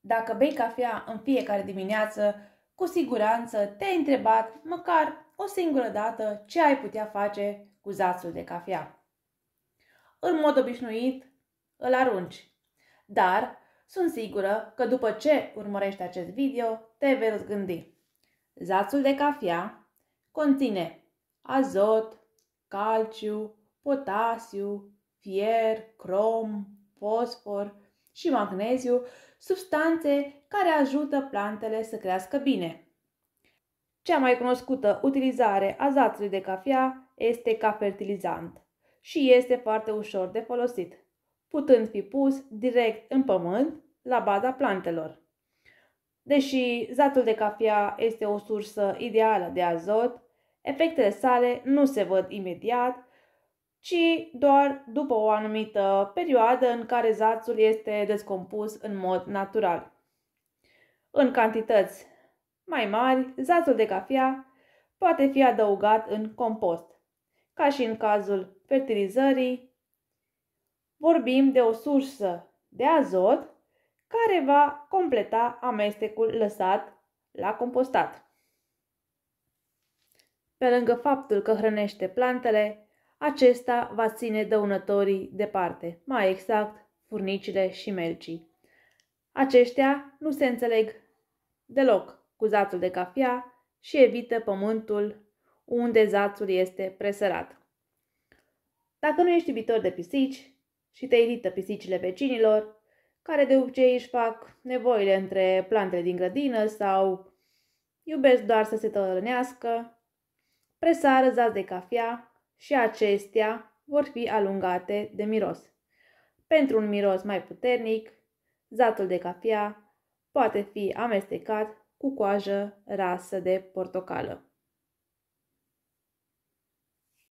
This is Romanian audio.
Dacă bei cafea în fiecare dimineață, cu siguranță te-ai întrebat măcar o singură dată ce ai putea face cu zațul de cafea. În mod obișnuit, îl arunci. Dar sunt sigură că după ce urmărești acest video, te vei gândi. Zațul de cafea conține azot, calciu, potasiu, fier, crom, fosfor, și magneziu, substanțe care ajută plantele să crească bine. Cea mai cunoscută utilizare a zațului de cafea este ca fertilizant și este foarte ușor de folosit, putând fi pus direct în pământ la baza plantelor. Deși zatul de cafea este o sursă ideală de azot, efectele sale nu se văd imediat ci doar după o anumită perioadă în care zațul este descompus în mod natural. În cantități mai mari, zațul de cafea poate fi adăugat în compost. Ca și în cazul fertilizării, vorbim de o sursă de azot care va completa amestecul lăsat la compostat. Pe lângă faptul că hrănește plantele, acesta va ține dăunătorii departe, mai exact, furnicile și melcii. Aceștia nu se înțeleg deloc cu zațul de cafea și evită pământul unde zațul este presărat. Dacă nu ești iubitor de pisici și te irită pisicile vecinilor, care de obicei își fac nevoile între plantele din grădină sau iubesc doar să se tălănească, presară zaț de cafea și acestea vor fi alungate de miros. Pentru un miros mai puternic, zatul de cafea poate fi amestecat cu coajă rasă de portocală.